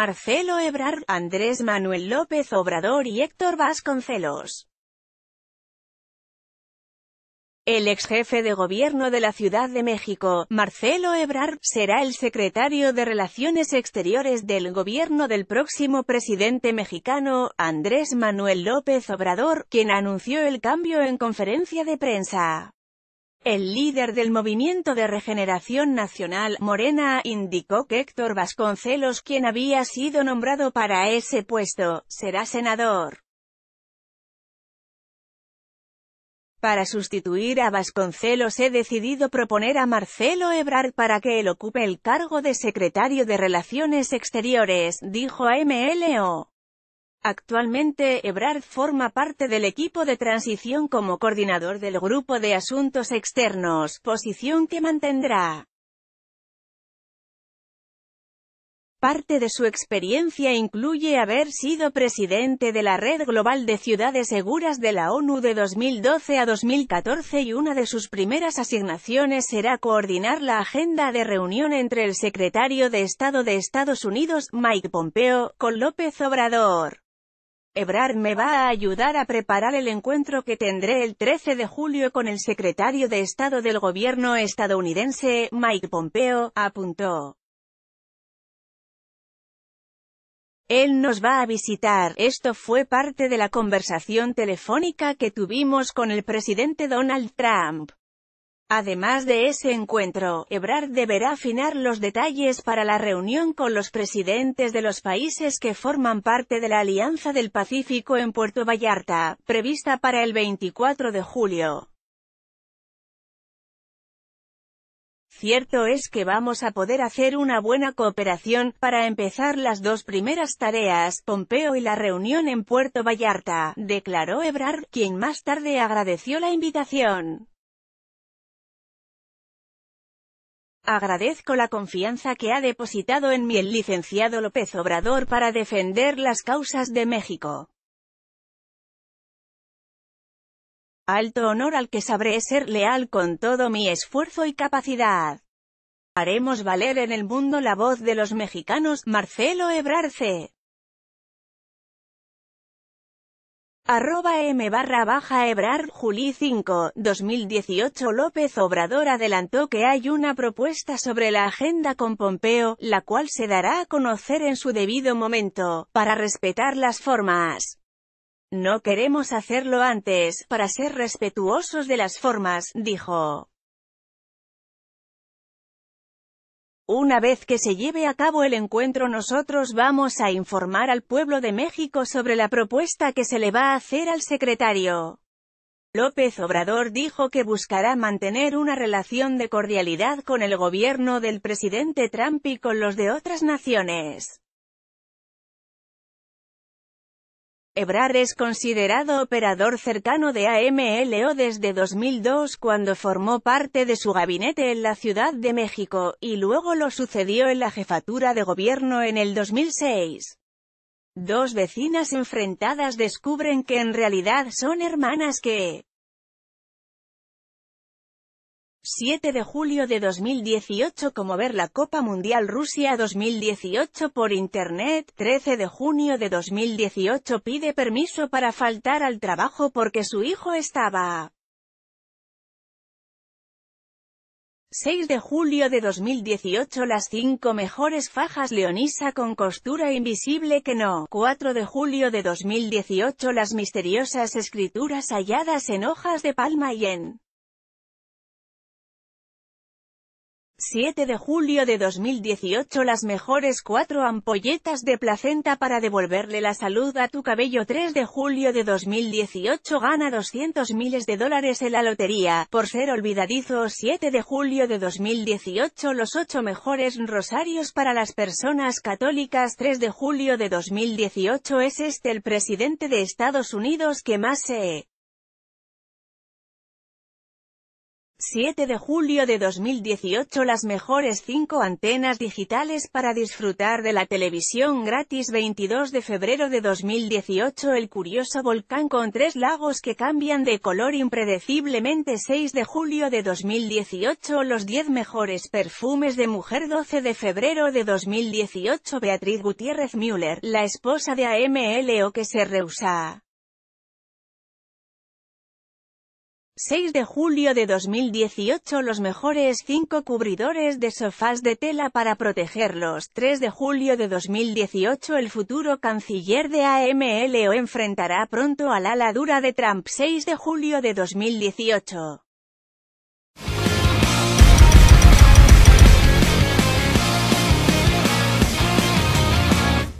Marcelo Ebrard, Andrés Manuel López Obrador y Héctor Vasconcelos. El ex jefe de gobierno de la Ciudad de México, Marcelo Ebrard, será el secretario de Relaciones Exteriores del gobierno del próximo presidente mexicano, Andrés Manuel López Obrador, quien anunció el cambio en conferencia de prensa. El líder del Movimiento de Regeneración Nacional, Morena, indicó que Héctor Vasconcelos, quien había sido nombrado para ese puesto, será senador. Para sustituir a Vasconcelos he decidido proponer a Marcelo Ebrard para que él ocupe el cargo de secretario de Relaciones Exteriores, dijo a MLO. Actualmente Ebrard forma parte del equipo de transición como coordinador del Grupo de Asuntos Externos, posición que mantendrá. Parte de su experiencia incluye haber sido presidente de la Red Global de Ciudades Seguras de la ONU de 2012 a 2014 y una de sus primeras asignaciones será coordinar la agenda de reunión entre el secretario de Estado de Estados Unidos, Mike Pompeo, con López Obrador. Ebrard me va a ayudar a preparar el encuentro que tendré el 13 de julio con el secretario de Estado del gobierno estadounidense, Mike Pompeo, apuntó. Él nos va a visitar. Esto fue parte de la conversación telefónica que tuvimos con el presidente Donald Trump. Además de ese encuentro, Ebrard deberá afinar los detalles para la reunión con los presidentes de los países que forman parte de la Alianza del Pacífico en Puerto Vallarta, prevista para el 24 de julio. Cierto es que vamos a poder hacer una buena cooperación, para empezar las dos primeras tareas, Pompeo y la reunión en Puerto Vallarta, declaró Ebrard, quien más tarde agradeció la invitación. Agradezco la confianza que ha depositado en mí el licenciado López Obrador para defender las causas de México. Alto honor al que sabré ser leal con todo mi esfuerzo y capacidad. Haremos valer en el mundo la voz de los mexicanos, Marcelo Ebrarce. arroba m barra baja Ebrar, Juli 5, 2018 López Obrador adelantó que hay una propuesta sobre la agenda con Pompeo, la cual se dará a conocer en su debido momento, para respetar las formas. No queremos hacerlo antes, para ser respetuosos de las formas, dijo. Una vez que se lleve a cabo el encuentro nosotros vamos a informar al pueblo de México sobre la propuesta que se le va a hacer al secretario. López Obrador dijo que buscará mantener una relación de cordialidad con el gobierno del presidente Trump y con los de otras naciones. Ebrar es considerado operador cercano de AMLO desde 2002 cuando formó parte de su gabinete en la Ciudad de México, y luego lo sucedió en la jefatura de gobierno en el 2006. Dos vecinas enfrentadas descubren que en realidad son hermanas que, 7 de julio de 2018 como ver la Copa Mundial Rusia 2018 por Internet, 13 de junio de 2018 pide permiso para faltar al trabajo porque su hijo estaba... 6 de julio de 2018 Las 5 mejores fajas Leonisa con costura invisible que no. 4 de julio de 2018 Las misteriosas escrituras halladas en hojas de palma y en 7 de julio de 2018 Las mejores 4 ampolletas de placenta para devolverle la salud a tu cabello 3 de julio de 2018 Gana 200 miles de dólares en la lotería, por ser olvidadizo 7 de julio de 2018 Los 8 mejores rosarios para las personas católicas 3 de julio de 2018 Es este el presidente de Estados Unidos que más se 7 de julio de 2018 Las mejores 5 antenas digitales para disfrutar de la televisión gratis 22 de febrero de 2018 El curioso volcán con tres lagos que cambian de color impredeciblemente 6 de julio de 2018 Los 10 mejores perfumes de mujer 12 de febrero de 2018 Beatriz Gutiérrez Müller, la esposa de AMLO que se rehusa. 6 de julio de 2018 Los mejores 5 cubridores de sofás de tela para protegerlos 3 de julio de 2018 El futuro canciller de AMLO enfrentará pronto a la ala dura de Trump 6 de julio de 2018